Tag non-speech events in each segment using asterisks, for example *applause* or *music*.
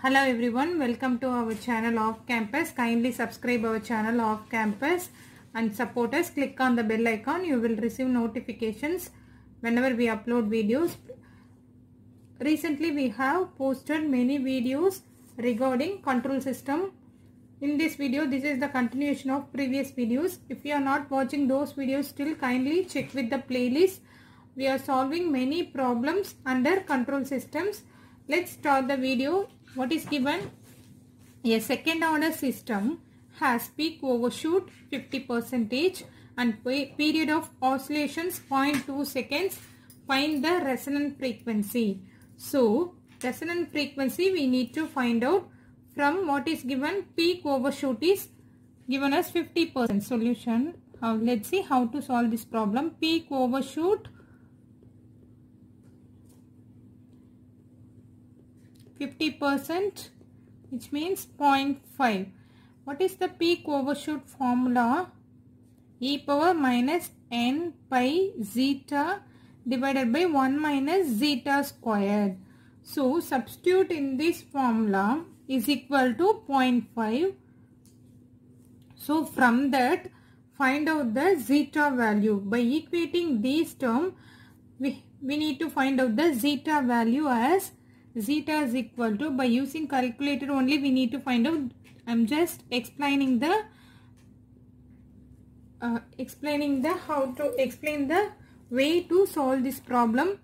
hello everyone welcome to our channel of campus kindly subscribe our channel of campus and support us click on the bell icon you will receive notifications whenever we upload videos recently we have posted many videos regarding control system in this video this is the continuation of previous videos if you are not watching those videos still kindly check with the playlist we are solving many problems under control systems let's start the video what is given? A second order system has peak overshoot 50 percentage and period of oscillations 0.2 seconds. Find the resonant frequency. So, resonant frequency we need to find out from what is given peak overshoot is given as 50% solution. Uh, let's see how to solve this problem. Peak overshoot 50% which means 0.5. What is the peak overshoot formula? e power minus n pi zeta divided by 1 minus zeta squared. So substitute in this formula is equal to 0.5. So from that find out the zeta value. By equating these term we, we need to find out the zeta value as zeta is equal to by using calculator only we need to find out I'm just explaining the uh, explaining the how to explain the way to solve this problem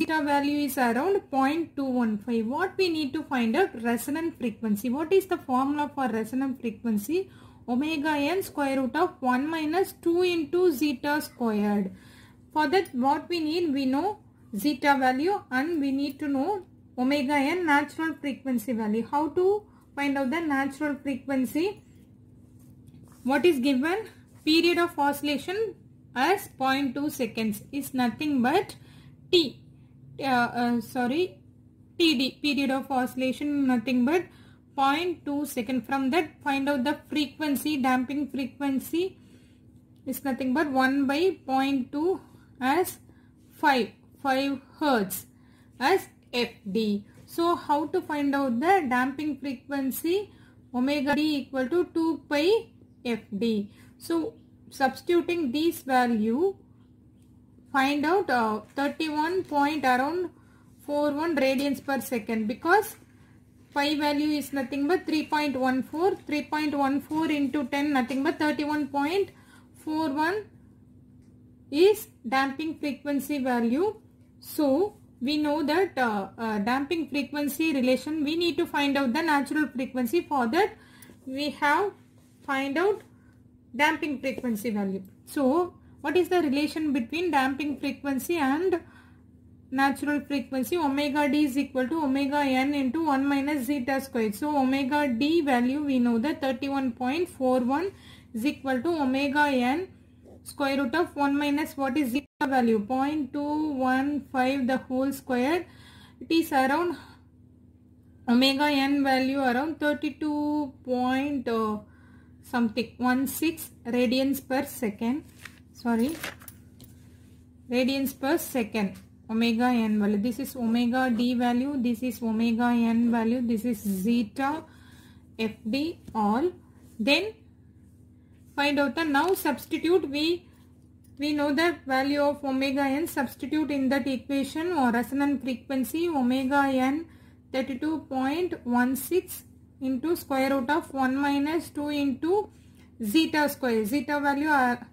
zeta value is around 0.215 what we need to find out resonant frequency what is the formula for resonant frequency omega n square root of 1 minus 2 into zeta squared for that what we need we know zeta value and we need to know omega n natural frequency value. How to find out the natural frequency? What is given? Period of oscillation as 0.2 seconds is nothing but t. Uh, uh, sorry, td period of oscillation nothing but 0.2 second. From that find out the frequency damping frequency is nothing but 1 by 0.2 as 5 5 hertz as FD. So how to find out the damping frequency omega d equal to 2 pi FD. So substituting this value find out uh, 31 point around 41 radians per second because pi value is nothing but 3.14 3.14 into 10 nothing but 31.41 is damping frequency value so we know that uh, uh, damping frequency relation we need to find out the natural frequency for that we have find out damping frequency value so what is the relation between damping frequency and natural frequency omega d is equal to omega n into 1 minus zeta squared so omega d value we know that 31.41 is equal to omega n square root of 1 minus what is zeta value 0.215 the whole square it is around omega n value around 32 point uh, something 16 radians per second sorry radians per second omega n value this is omega d value this is omega n value this is zeta fd all then find out the now substitute we we know the value of omega n substitute in that equation or resonant frequency omega n 32.16 into square root of 1 minus 2 into zeta square. Zeta value are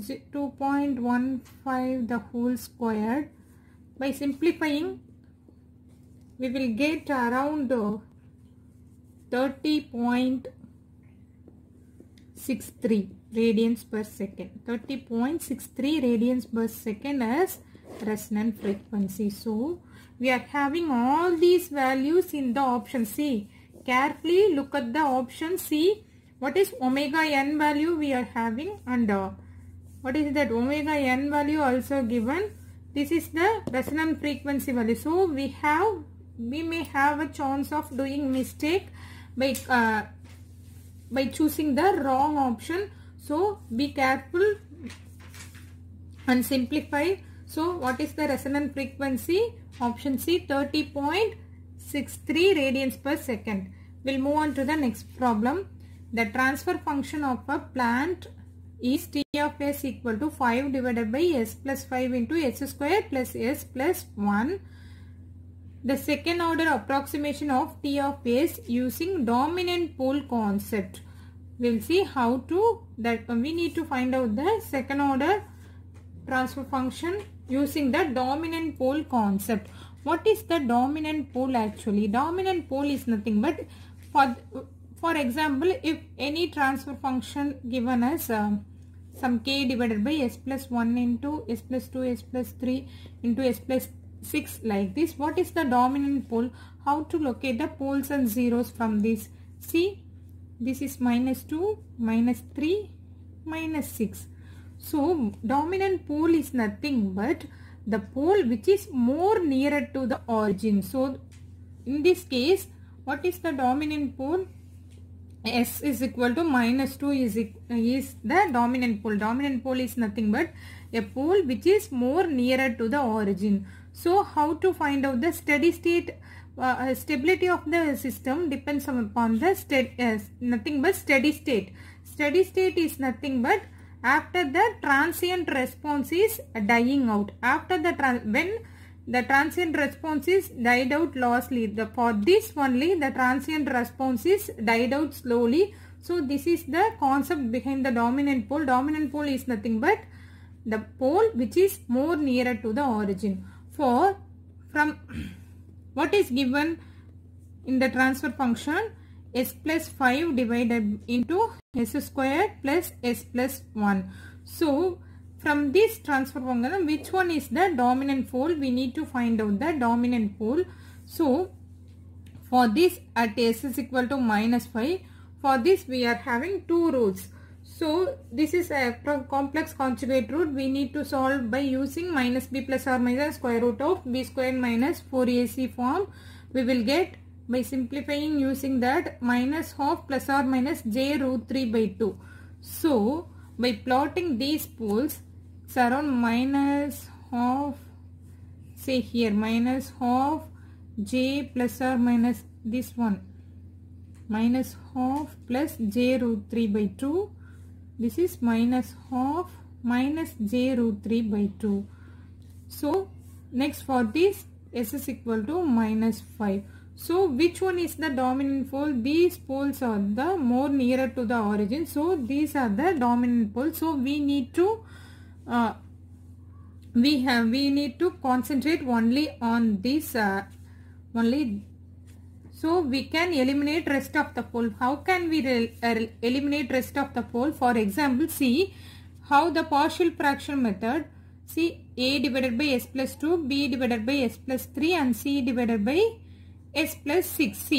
2.15 the whole squared. By simplifying we will get around 30.63 radians per second. 30.63 radians per second as resonant frequency. So, we are having all these values in the option C. Carefully look at the option C. What is omega n value we are having under? What is that omega n value also given? This is the resonant frequency value. So, we have, we may have a chance of doing mistake by, uh, by choosing the wrong option so be careful and simplify. So what is the resonant frequency? Option C 30.63 radians per second. We'll move on to the next problem. The transfer function of a plant is T of S equal to 5 divided by S plus 5 into S square plus S plus 1. The second order approximation of T of S using dominant pole concept we will see how to that uh, we need to find out the second order transfer function using the dominant pole concept what is the dominant pole actually dominant pole is nothing but for for example if any transfer function given as um, some k divided by s plus 1 into s plus 2 s plus 3 into s plus 6 like this what is the dominant pole how to locate the poles and zeros from this see this is minus 2 minus 3 minus 6 so dominant pole is nothing but the pole which is more nearer to the origin so in this case what is the dominant pole s is equal to minus 2 is, is the dominant pole dominant pole is nothing but a pole which is more nearer to the origin so how to find out the steady state uh, uh, stability of the system depends upon the state uh, nothing but steady state steady state is nothing but after the transient response is dying out after the when the transient response is died out slowly. the for this only the transient response is died out slowly so this is the concept behind the dominant pole dominant pole is nothing but the pole which is more nearer to the origin for from what is given in the transfer function? s plus 5 divided into s squared plus s plus 1. So, from this transfer function, which one is the dominant pole? We need to find out the dominant pole. So, for this at s is equal to minus 5, for this we are having two roots. So this is a complex conjugate root we need to solve by using minus b plus or minus square root of b square minus 4ac form. We will get by simplifying using that minus half plus or minus j root 3 by 2. So by plotting these poles it's around minus half say here minus half j plus or minus this one minus half plus j root 3 by 2 this is minus half minus j root 3 by 2 so next for this s is equal to minus 5 so which one is the dominant pole these poles are the more nearer to the origin so these are the dominant poles so we need to uh, we have we need to concentrate only on this uh, only so we can eliminate rest of the pole. How can we uh, eliminate rest of the pole? For example, see how the partial fraction method, see a divided by s plus 2, b divided by s plus 3 and c divided by s plus 6c.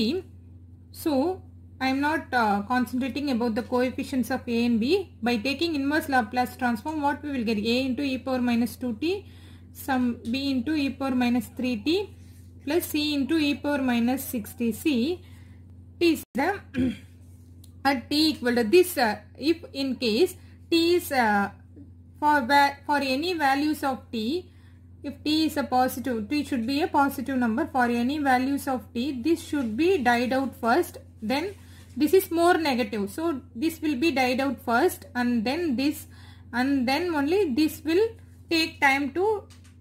So I am not uh, concentrating about the coefficients of a and b. By taking inverse Laplace transform, what we will get a into e power minus 2t, some b into e power minus 3t plus c into e power minus 60c t is the *clears throat* at t equal to this uh, if in case t is uh, for for any values of t if t is a positive t should be a positive number for any values of t this should be died out first then this is more negative so this will be died out first and then this and then only this will take time to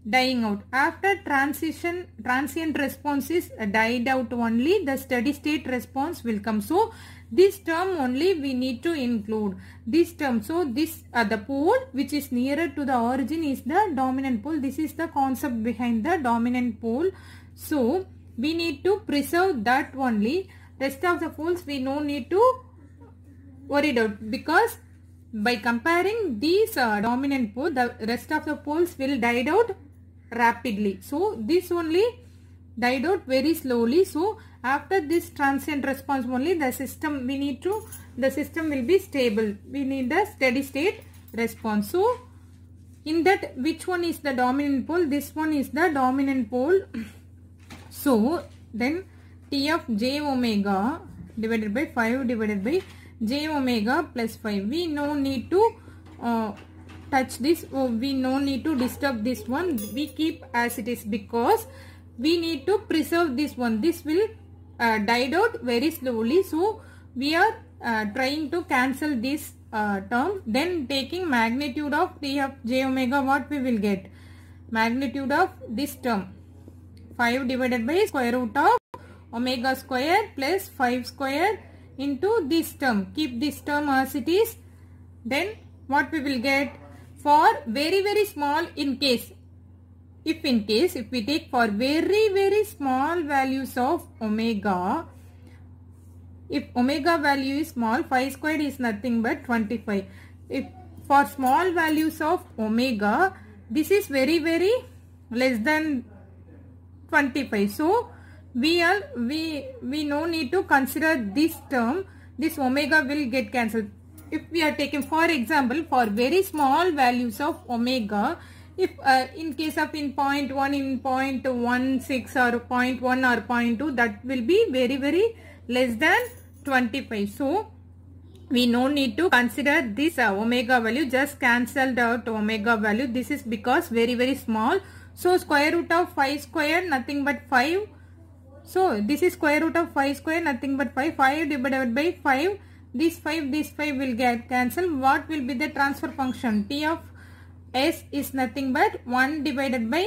dying out. After transition, transient response is died out only, the steady state response will come. So, this term only we need to include. This term, so this uh, the pole which is nearer to the origin is the dominant pole. This is the concept behind the dominant pole. So, we need to preserve that only. Rest of the poles we no need to worry about because by comparing these uh, dominant pole the rest of the poles will die out rapidly. So this only died out very slowly. So after this transient response only the system we need to the system will be stable. We need the steady state response. So in that which one is the dominant pole? This one is the dominant pole. *clears throat* So then T of j omega divided by 5 divided by j omega plus 5. We no need to uh, touch this oh, we no need to disturb this one we keep as it is because we need to preserve this one this will uh, died out very slowly so we are uh, trying to cancel this uh, term then taking magnitude of t of j omega what we will get magnitude of this term 5 divided by square root of omega square plus 5 square into this term keep this term as it is then what we will get for very very small in case if in case if we take for very very small values of omega if omega value is small phi squared is nothing but 25 if for small values of omega this is very very less than 25 so we are we we no need to consider this term this omega will get cancelled if we are taking for example for very small values of omega if uh, in case of in point 0.1 in point 0.16 or point 0.1 or point 0.2 that will be very very less than 25 so we no need to consider this uh, omega value just cancelled out omega value this is because very very small so square root of 5 square nothing but 5 so this is square root of 5 square nothing but 5 5 divided by 5 this 5, this 5 will get cancelled. What will be the transfer function? T of S is nothing but 1 divided by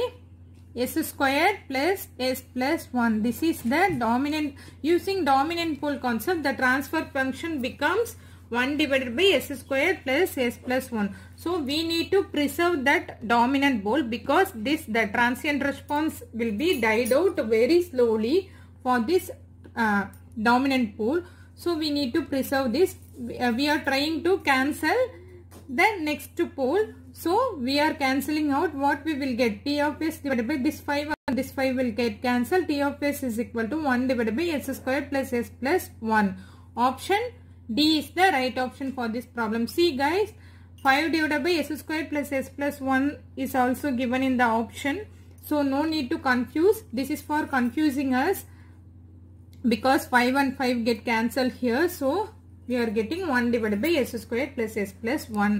S squared plus S plus 1. This is the dominant, using dominant pole concept, the transfer function becomes 1 divided by s square plus s plus 1. So we need to preserve that dominant pole because this the transient response will be died out very slowly for this uh, dominant pole. So we need to preserve this. We uh, are trying to cancel the next pole. So we are cancelling out what we will get. T of s divided by this 5 and this 5 will get cancelled. T of s is equal to 1 divided by s squared plus s plus 1. Option D is the right option for this problem. See guys, 5 divided by s squared plus s plus 1 is also given in the option. So no need to confuse. This is for confusing us because 5 and 5 get cancelled here so we are getting 1 divided by s squared plus s plus 1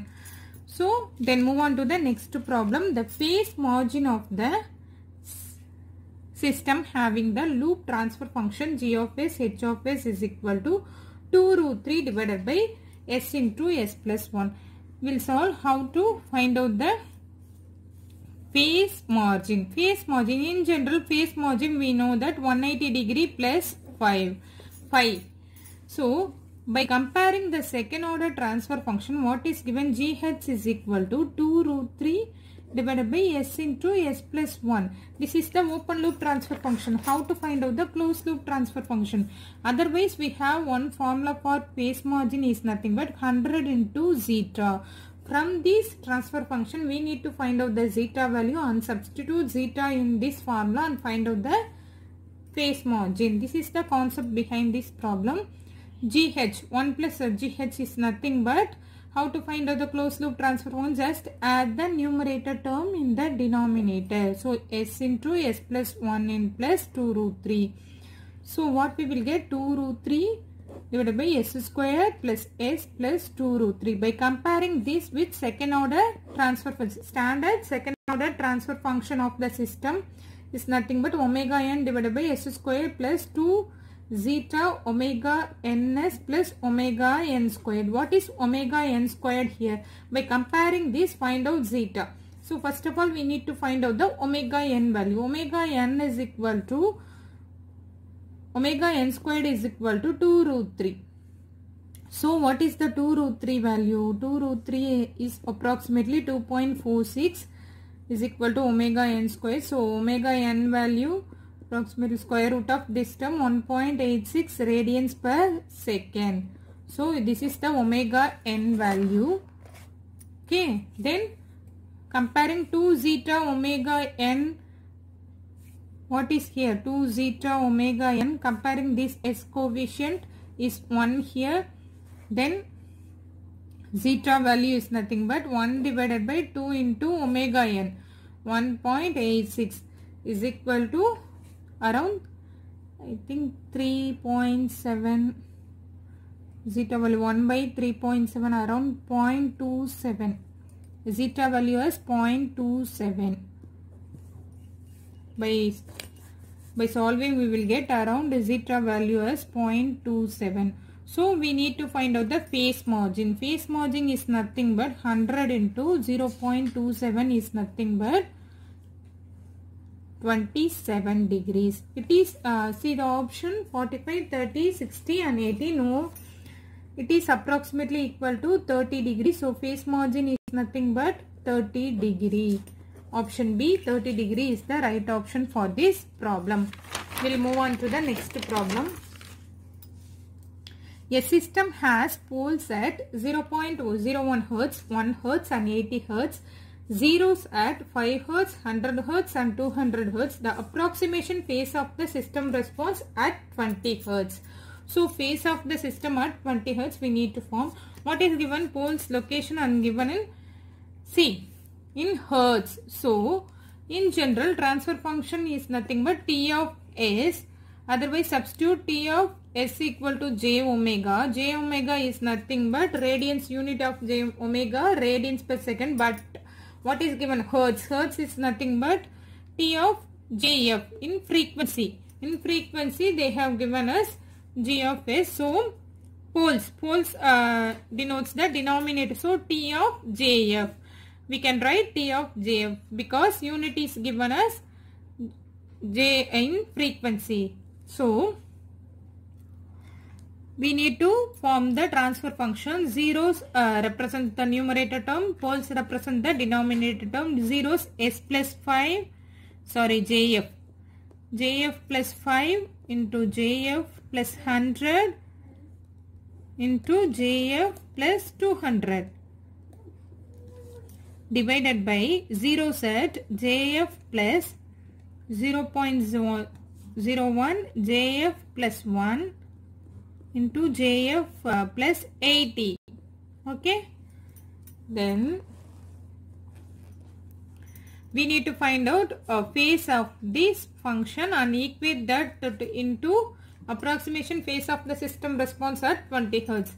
so then move on to the next problem the phase margin of the system having the loop transfer function g of s h of s is equal to 2 root 3 divided by s into s plus 1 we'll solve how to find out the phase margin phase margin in general phase margin we know that 180 degree plus 5. 5. So, by comparing the second order transfer function, what is given GH is equal to 2 root 3 divided by S into S plus 1. This is the open loop transfer function. How to find out the closed loop transfer function? Otherwise, we have one formula for phase margin is nothing but 100 into zeta. From this transfer function, we need to find out the zeta value and substitute zeta in this formula and find out the face margin. This is the concept behind this problem. GH, 1 plus GH is nothing but how to find out the closed loop transfer function? Just add the numerator term in the denominator. So, S into S plus 1 in plus 2 root 3. So, what we will get 2 root 3 divided by s square plus s plus 2 root 3 by comparing this with second order transfer function standard second order transfer function of the system is nothing but omega n divided by s square plus 2 zeta omega ns plus omega n squared. What is omega n squared here? By comparing this find out zeta. So first of all we need to find out the omega n value. Omega n is equal to omega n squared is equal to 2 root 3. So what is the 2 root 3 value? 2 root 3 is approximately 2.46 is equal to omega n square. So omega n value approximately square root of this term 1.86 radians per second. So this is the omega n value. Okay. Then comparing 2 zeta omega n what is here 2 zeta omega n comparing this s coefficient is 1 here then zeta value is nothing but 1 divided by 2 into omega n 1.86 is equal to around I think 3.7 zeta value 1 by 3.7 around 0.27 zeta value is 0.27 by by solving we will get around zeta value as 0.27 so we need to find out the face margin. Face margin is nothing but 100 into 0 0.27 is nothing but 27 degrees. It is, uh, see the option 45, 30, 60 and 80. No, it is approximately equal to 30 degrees. So face margin is nothing but 30 degree. Option B, 30 degree is the right option for this problem. We will move on to the next problem. A system has poles at 0.001 Hz, 1 Hz and 80 Hz, zeros at 5 Hz, 100 Hz and 200 Hz. The approximation phase of the system response at 20 Hz. So phase of the system at 20 Hz we need to form. What is given? Poles location and given in C in Hertz. So in general transfer function is nothing but T of S Otherwise, substitute T of S equal to J omega. J omega is nothing but radians unit of J omega, radians per second. But what is given? Hertz. Hertz is nothing but T of JF in frequency. In frequency, they have given us G of S. So, poles. Poles uh, denotes the denominator. So, T of JF. We can write T of JF because unit is given as J in frequency. So, we need to form the transfer function. Zeros uh, represent the numerator term, poles represent the denominator term. Zeros S plus 5, sorry JF. JF plus 5 into JF plus 100 into JF plus 200 divided by 0 set JF plus 0.01 01 JF plus 1 into JF uh, plus 80. Okay. Then we need to find out a phase of this function and equate that into approximation phase of the system response at 20 hertz.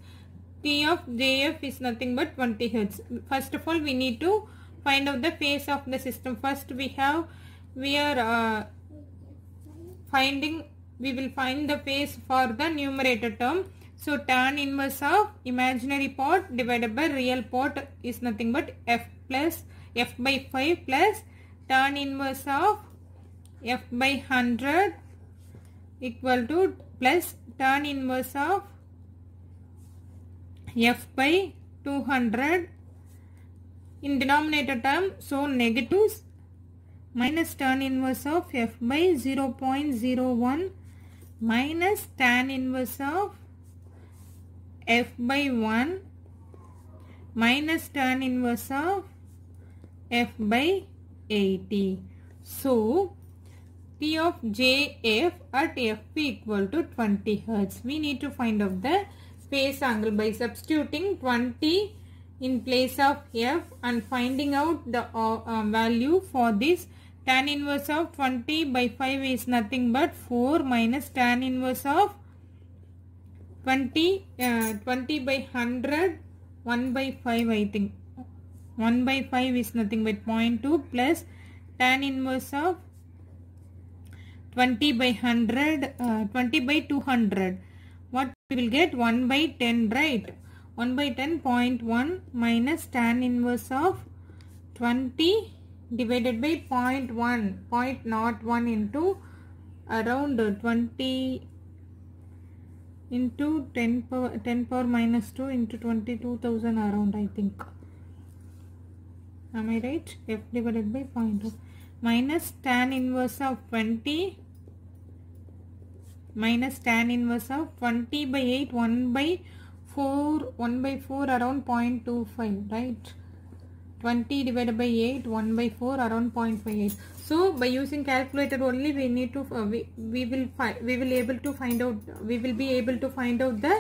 T of JF is nothing but 20 hertz. First of all, we need to find out the phase of the system. First, we have we are uh, finding we will find the phase for the numerator term so tan inverse of imaginary part divided by real part is nothing but f plus f by 5 plus tan inverse of f by 100 equal to plus tan inverse of f by 200 in denominator term so negatives minus tan inverse of f by 0.01 minus tan inverse of f by 1 minus tan inverse of f by 80. So, T of JF at F equal to 20 Hertz. We need to find out the phase angle by substituting 20 in place of F and finding out the uh, uh, value for this tan inverse of 20 by 5 is nothing but 4 minus tan inverse of 20, uh, 20 by 100, 1 by 5 I think. 1 by 5 is nothing but 0.2 plus tan inverse of 20 by 100, uh, 20 by 200. What we will get? 1 by 10, right? 1 by 10, 0.1 minus tan inverse of 20 divided by 0 0.1, 0.01 into around 20 into 10 power, 10 power minus 2 into 22,000 around I think. Am I right? F divided by 0.2 minus tan inverse of 20 minus tan inverse of 20 by 8 1 by 4 1 by 4 around 0.25 right 20 divided by 8 1 by 4 around 0.58 so by using calculator only we need to uh, we, we will find we will able to find out we will be able to find out the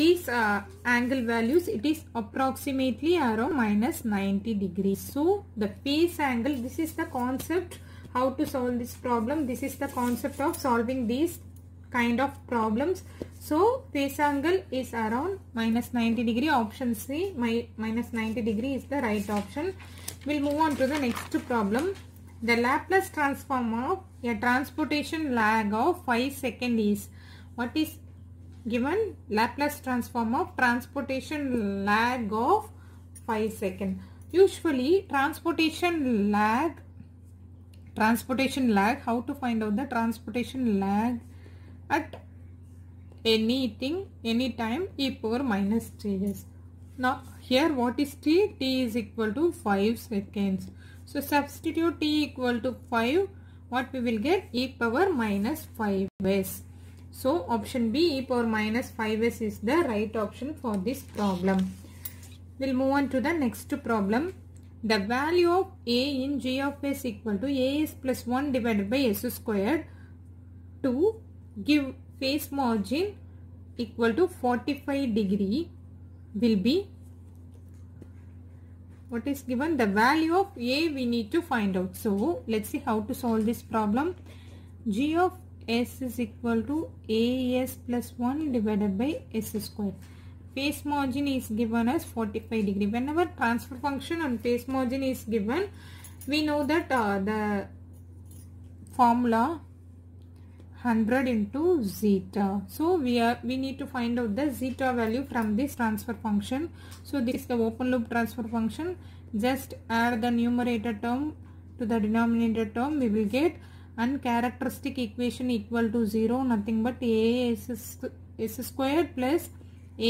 these uh, angle values it is approximately around minus 90 degrees so the face angle this is the concept how to solve this problem this is the concept of solving these kind of problems. So this angle is around minus 90 degree option C. My minus 90 degree is the right option. We'll move on to the next problem. The Laplace transform of a transportation lag of 5 second is. What is given? Laplace transform of transportation lag of 5 second. Usually transportation lag, transportation lag, how to find out the transportation lag at anything any time, e power minus minus is now here what is t t is equal to 5 seconds so substitute t equal to 5 what we will get e power minus 5s so option b e power minus 5s is the right option for this problem we'll move on to the next problem the value of a in g of s equal to a is plus 1 divided by s squared two give face margin equal to 45 degree will be what is given the value of a we need to find out so let's see how to solve this problem g of s is equal to as plus 1 divided by s square face margin is given as 45 degree whenever transfer function on face margin is given we know that uh, the formula 100 into zeta. So we are we need to find out the zeta value from this transfer function. So this is the open loop transfer function. Just add the numerator term to the denominator term. We will get uncharacteristic equation equal to 0 nothing but as is squared plus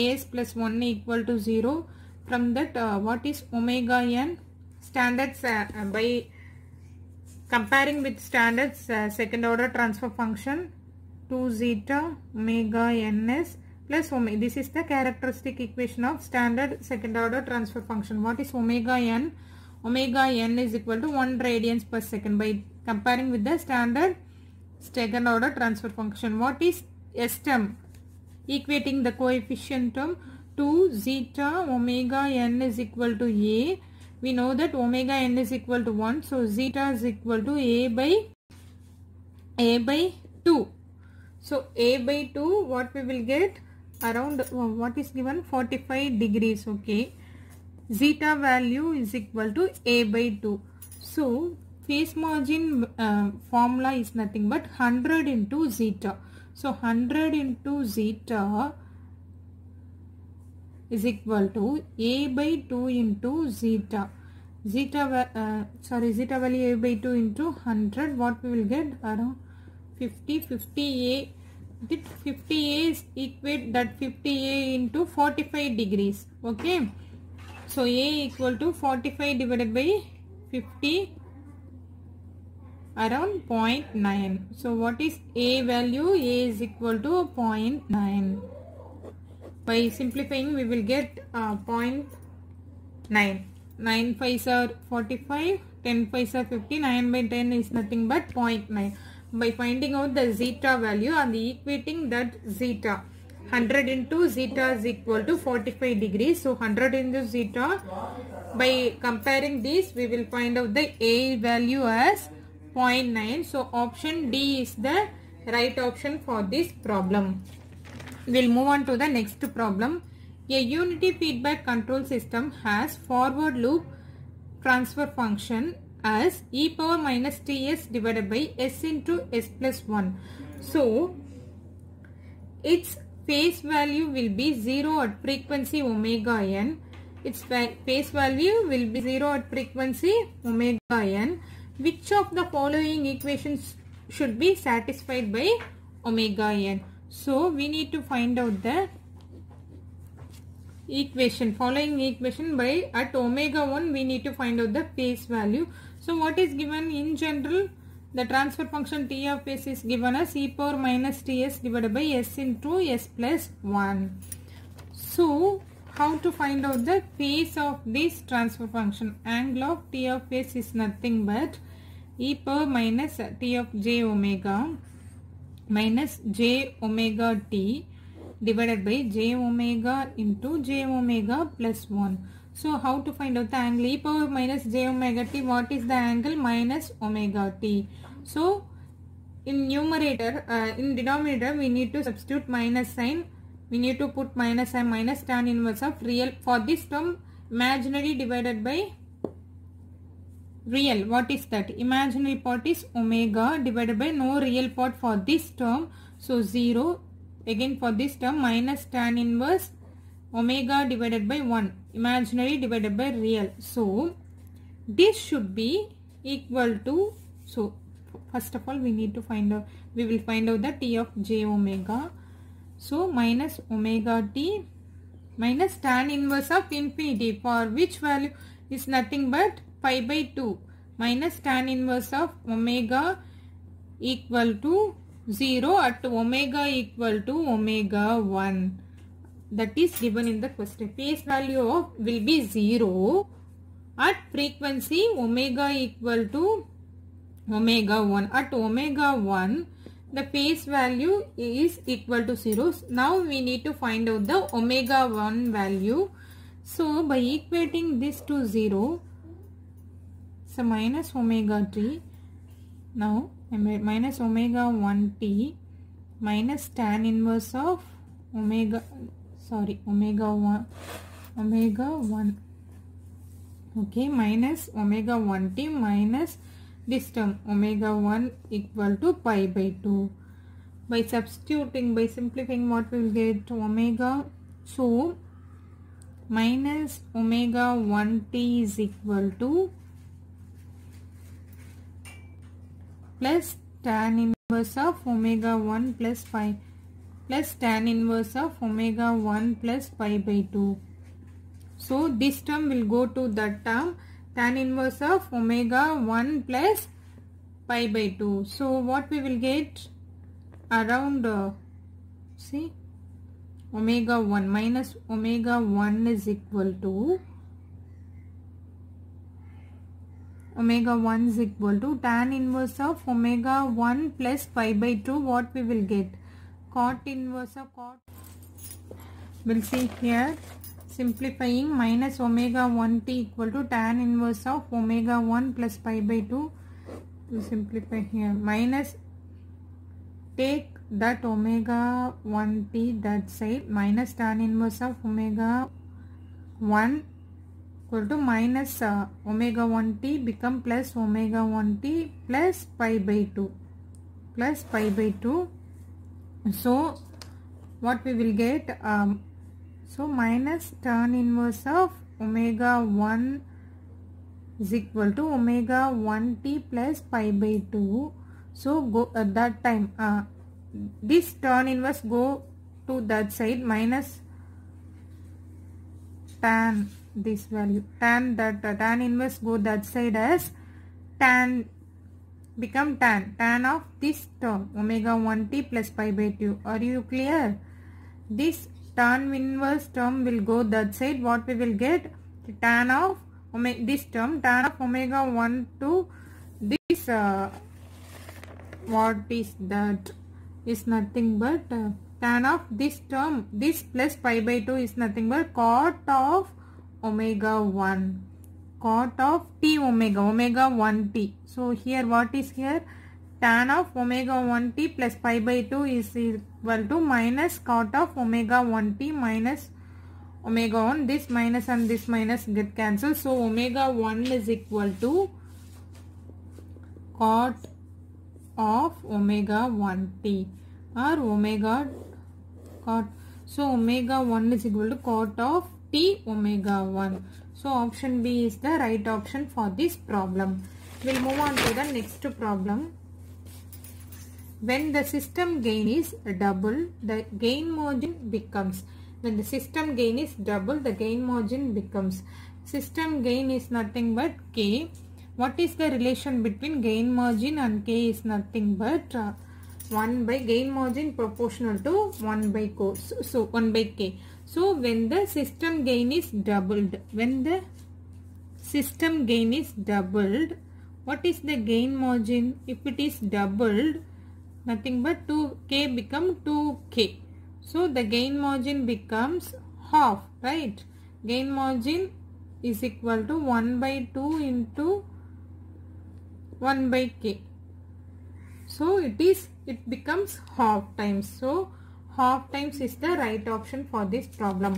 as plus 1 equal to 0 from that uh, what is omega n standards uh, by Comparing with standard uh, second order transfer function 2 zeta omega ns plus omega. This is the characteristic equation of standard second order transfer function. What is omega n? Omega n is equal to 1 radians per second by comparing with the standard second order transfer function. What is S term? Equating the coefficient term 2 zeta omega n is equal to a we know that omega n is equal to 1 so zeta is equal to a by a by 2 so a by 2 what we will get around uh, what is given 45 degrees okay zeta value is equal to a by 2 so phase margin uh, formula is nothing but 100 into zeta so 100 into zeta is equal to a by 2 into zeta. Zeta, uh, sorry, zeta value a by 2 into 100. What we will get around 50, 50a. This 50a is equate that 50a into 45 degrees. Okay. So a equal to 45 divided by 50 around 0.9 so what is a value a is equal to 0.9 by simplifying, we will get uh, 0.9. 9 5s are 45, 10 5 are 50, 9 by 10 is nothing but 0.9. By finding out the zeta value and equating that zeta. 100 into zeta is equal to 45 degrees. So 100 into zeta, by comparing these, we will find out the A value as 0.9. So option D is the right option for this problem. We'll move on to the next problem. A unity feedback control system has forward loop transfer function as e power minus ts divided by s into s plus 1. So, its phase value will be 0 at frequency omega n. Its phase value will be 0 at frequency omega n. Which of the following equations should be satisfied by omega n? So we need to find out the equation following equation by at omega 1 we need to find out the phase value. So what is given in general the transfer function t of s is given as e power minus ts divided by s into s plus 1. So how to find out the phase of this transfer function angle of t of s is nothing but e power minus t of j omega minus j omega t divided by j omega into j omega plus 1. So how to find out the angle e power minus j omega t what is the angle minus omega t. So in numerator uh, in denominator we need to substitute minus sign we need to put minus sign minus tan inverse of real for this term imaginary divided by real what is that imaginary part is omega divided by no real part for this term so 0 again for this term minus tan inverse omega divided by 1 imaginary divided by real so this should be equal to so first of all we need to find out we will find out the t of j omega so minus omega t minus tan inverse of infinity for which value is nothing but pi by 2 minus tan inverse of omega equal to 0 at omega equal to omega 1 that is given in the question. Phase value of will be 0 at frequency omega equal to omega 1. At omega 1 the phase value is equal to 0. Now we need to find out the omega 1 value. So by equating this to 0 so minus omega t. Now minus omega 1 t minus tan inverse of omega sorry omega 1 omega 1 okay minus omega 1 t minus this term omega 1 equal to pi by 2 by substituting by simplifying what we will get omega so minus omega 1 t is equal to plus tan inverse of omega 1 plus pi plus tan inverse of omega 1 plus pi by 2. So this term will go to that term tan inverse of omega 1 plus pi by 2. So what we will get around uh, see omega 1 minus omega 1 is equal to omega 1 is equal to tan inverse of omega 1 plus pi by 2 what we will get cot inverse of cot we'll see here simplifying minus omega 1 t equal to tan inverse of omega 1 plus pi by 2 to simplify here minus take that omega 1 t that side minus tan inverse of omega 1 equal to minus uh, omega 1 t become plus omega 1 t plus pi by 2 plus pi by 2 so what we will get um, so minus tan inverse of omega 1 is equal to omega 1 t plus pi by 2 so go at uh, that time uh, this tan inverse go to that side minus tan this value tan that uh, tan inverse go that side as tan become tan tan of this term omega 1t plus pi by 2 are you clear this tan inverse term will go that side what we will get tan of omega this term tan of omega 1 to this uh, what is that is nothing but uh, tan of this term this plus pi by 2 is nothing but cot of omega 1 cot of t omega omega 1 t so here what is here tan of omega 1 t plus pi by 2 is equal to minus cot of omega 1 t minus omega 1 this minus and this minus get cancelled so omega 1 is equal to cot of omega 1 t or omega cot so omega 1 is equal to cot of t omega 1. So option B is the right option for this problem. We'll move on to the next problem. When the system gain is double, the gain margin becomes. When the system gain is double, the gain margin becomes. System gain is nothing but K. What is the relation between gain margin and K is nothing but uh, 1 by gain margin proportional to 1 by, K. so, so 1 by K. So when the system gain is doubled, when the system gain is doubled, what is the gain margin? If it is doubled, nothing but 2k become 2k. So the gain margin becomes half, right? Gain margin is equal to 1 by 2 into 1 by k. So it is, it becomes half times. So half times is the right option for this problem.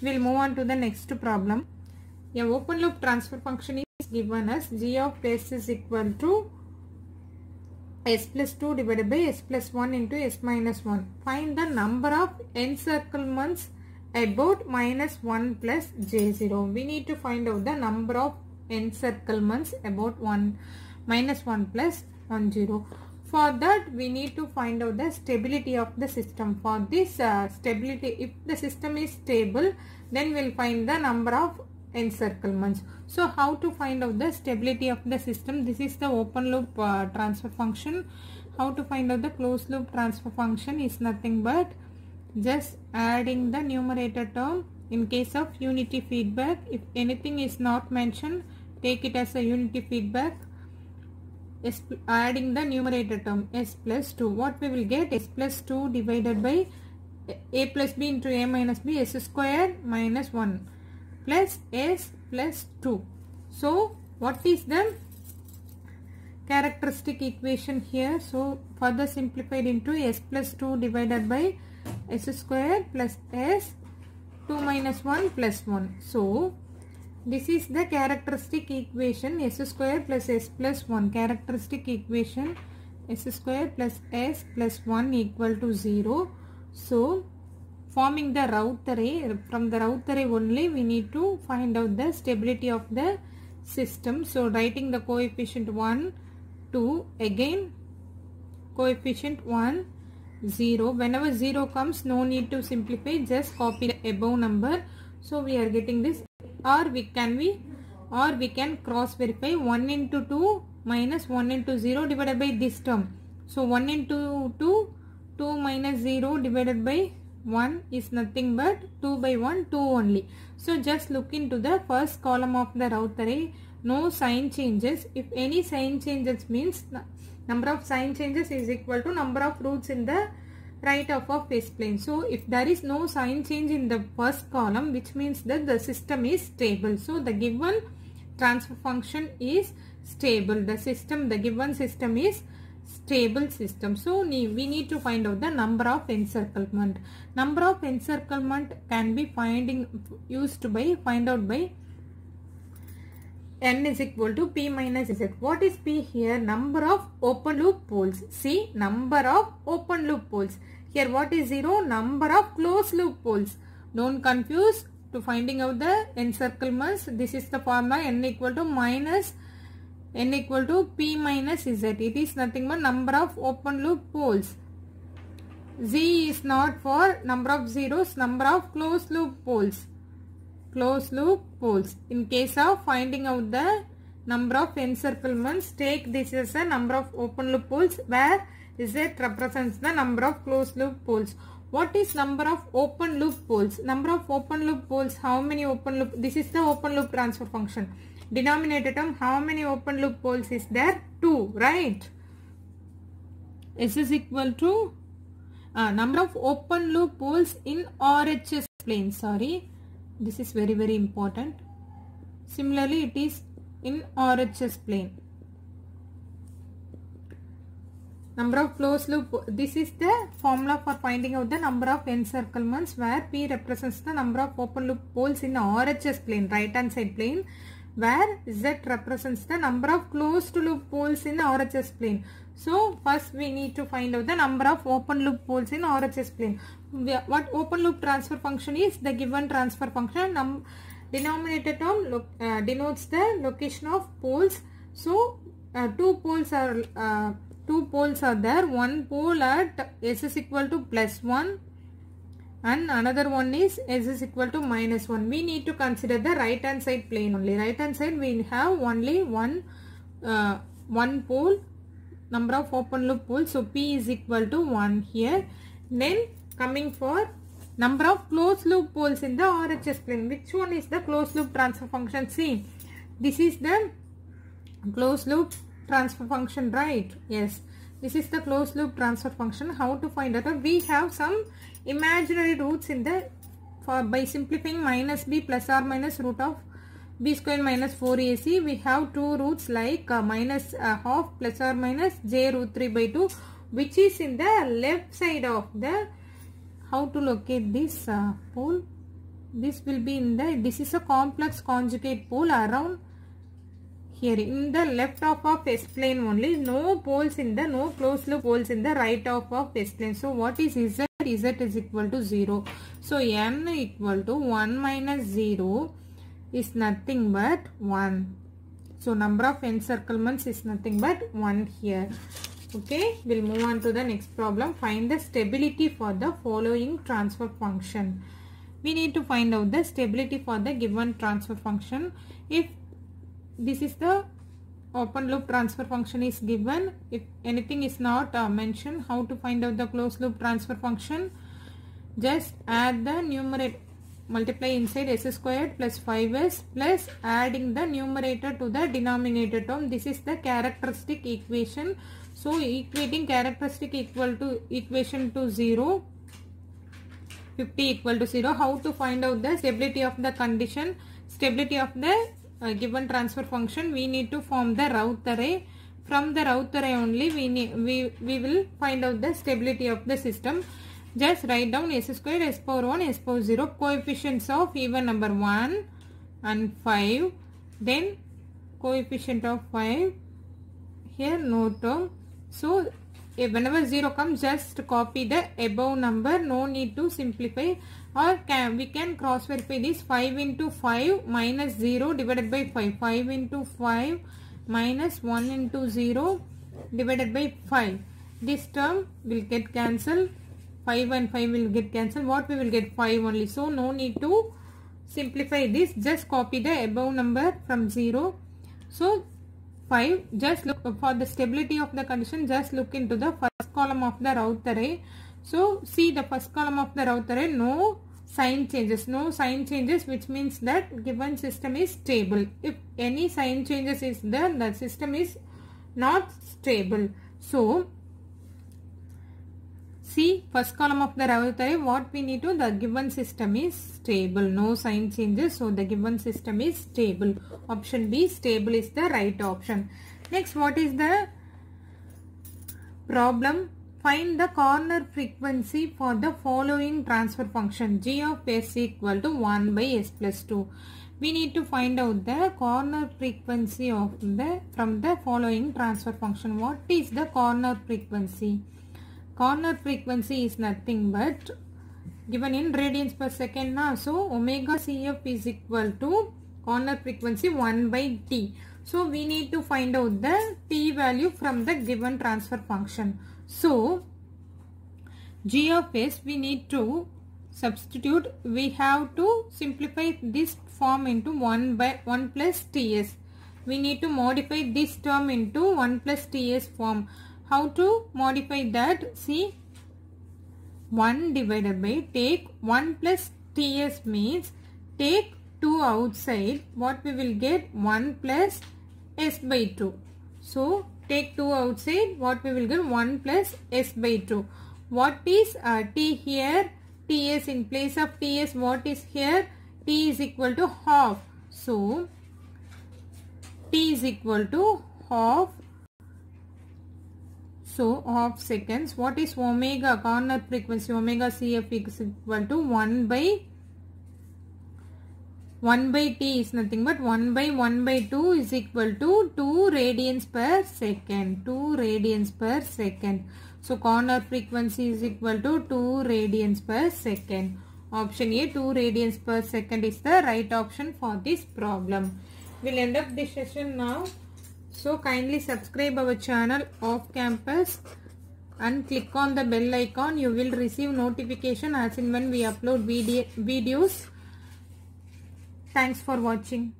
We will move on to the next problem. A open loop transfer function is given as g of s is equal to s plus 2 divided by s plus 1 into s minus 1. Find the number of encirclements about minus 1 plus j0. We need to find out the number of encirclements about 1 minus 1 plus 1 0 for that we need to find out the stability of the system for this uh, stability if the system is stable then we'll find the number of encirclements so how to find out the stability of the system this is the open loop uh, transfer function how to find out the closed loop transfer function is nothing but just adding the numerator term in case of unity feedback if anything is not mentioned take it as a unity feedback s adding the numerator term s plus 2 what we will get s plus 2 divided by a plus b into a minus b s square minus 1 plus s plus 2 so what is the characteristic equation here so further simplified into s plus 2 divided by s square plus s 2 minus 1 plus 1 so this is the characteristic equation s square plus s plus 1. Characteristic equation s square plus s plus 1 equal to 0. So, forming the route array, from the route array only we need to find out the stability of the system. So, writing the coefficient 1, 2, again coefficient 1, 0. Whenever 0 comes, no need to simplify, just copy the above number so we are getting this or we can we or we can cross verify 1 into 2 minus 1 into 0 divided by this term. So 1 into 2 2 minus 0 divided by 1 is nothing but 2 by 1 2 only. So just look into the first column of the route array eh? no sign changes. If any sign changes means number of sign changes is equal to number of roots in the write off of S plane. So if there is no sign change in the first column which means that the system is stable. So the given transfer function is stable. The system, the given system is stable system. So we need to find out the number of encirclement. Number of encirclement can be finding used by find out by n is equal to p minus z. What is p here? Number of open loop poles. See, number of open loop poles. Here what is 0? Number of closed loop poles. Don't confuse to finding out the encirclements. This is the formula n equal to minus n equal to p minus z. It is nothing but number of open loop poles. z is not for number of zeros, number of closed loop poles closed loop poles. In case of finding out the number of encirclements, take this as a number of open loop poles, where Z represents the number of closed loop poles. What is number of open loop poles? Number of open loop poles. how many open loop? This is the open loop transfer function. Denominator term, how many open loop poles is there? 2, right? S is equal to uh, number of open loop poles in RHS plane, sorry this is very very important. Similarly, it is in RHS plane. Number of closed loop. This is the formula for finding out the number of encirclements where P represents the number of open loop poles in RHS plane, right hand side plane where Z represents the number of closed loop poles in RHS plane. So first we need to find out the number of open loop holes in RHS plane. What open loop transfer function is? The given transfer function. Num denominator term uh, denotes the location of poles. So uh, two poles are uh, two poles are there. One pole at s is equal to plus one, and another one is s is equal to minus one. We need to consider the right hand side plane only. Right hand side we have only one uh, one pole number of open loop holes so p is equal to 1 here then coming for number of closed loop holes in the RHS plane which one is the closed loop transfer function see this is the closed loop transfer function right yes this is the closed loop transfer function how to find out we have some imaginary roots in the for by simplifying minus b plus or minus root of b square minus 4ac we have two roots like uh, minus, uh, half plus or minus j root 3 by 2 which is in the left side of the how to locate this uh, pole this will be in the this is a complex conjugate pole around here in the left half of S plane only no poles in the no closed loop poles in the right half of S plane so what is Z Z is equal to 0 so n equal to 1 minus 0 is nothing but 1. So number of encirclements is nothing but 1 here. Okay, we'll move on to the next problem. Find the stability for the following transfer function. We need to find out the stability for the given transfer function. If this is the open loop transfer function is given, if anything is not uh, mentioned, how to find out the closed loop transfer function? Just add the numerator multiply inside s squared plus 5s plus adding the numerator to the denominator term this is the characteristic equation so equating characteristic equal to equation to 0 50 equal to 0 how to find out the stability of the condition stability of the uh, given transfer function we need to form the route array from the route array only we need, we we will find out the stability of the system just write down s square s power 1, s power 0, coefficients of even number 1 and 5. Then coefficient of 5. Here no term. So whenever 0 comes just copy the above number no need to simplify or can we can cross verify this 5 into 5 minus 0 divided by 5 5 into 5 minus 1 into 0 divided by 5 this term will get cancelled 5 and 5 will get cancelled what we will get 5 only so no need to simplify this just copy the above number from 0 so 5 just look for the stability of the condition just look into the first column of the route array eh? so see the first column of the route array eh? no sign changes no sign changes which means that given system is stable if any sign changes is there the system is not stable so See first column of the Ravi what we need to the given system is stable no sign changes so the given system is stable option B stable is the right option next what is the problem find the corner frequency for the following transfer function g of s equal to 1 by s plus 2 we need to find out the corner frequency of the from the following transfer function what is the corner frequency Corner frequency is nothing but given in radians per second now. So omega CF is equal to corner frequency 1 by t. So we need to find out the t value from the given transfer function. So g of s we need to substitute we have to simplify this form into 1 by 1 plus ts. We need to modify this term into 1 plus ts form how to modify that see 1 divided by take 1 plus ts means take 2 outside what we will get 1 plus s by 2 so take 2 outside what we will get 1 plus s by 2 what is uh, t here ts in place of ts what is here t is equal to half so t is equal to half so of seconds what is omega corner frequency omega cf is equal to 1 by 1 by t is nothing but 1 by 1 by 2 is equal to 2 radians per second 2 radians per second so corner frequency is equal to 2 radians per second option a 2 radians per second is the right option for this problem we'll end up this session now so kindly subscribe our channel off campus and click on the bell icon. You will receive notification as in when we upload video videos. Thanks for watching.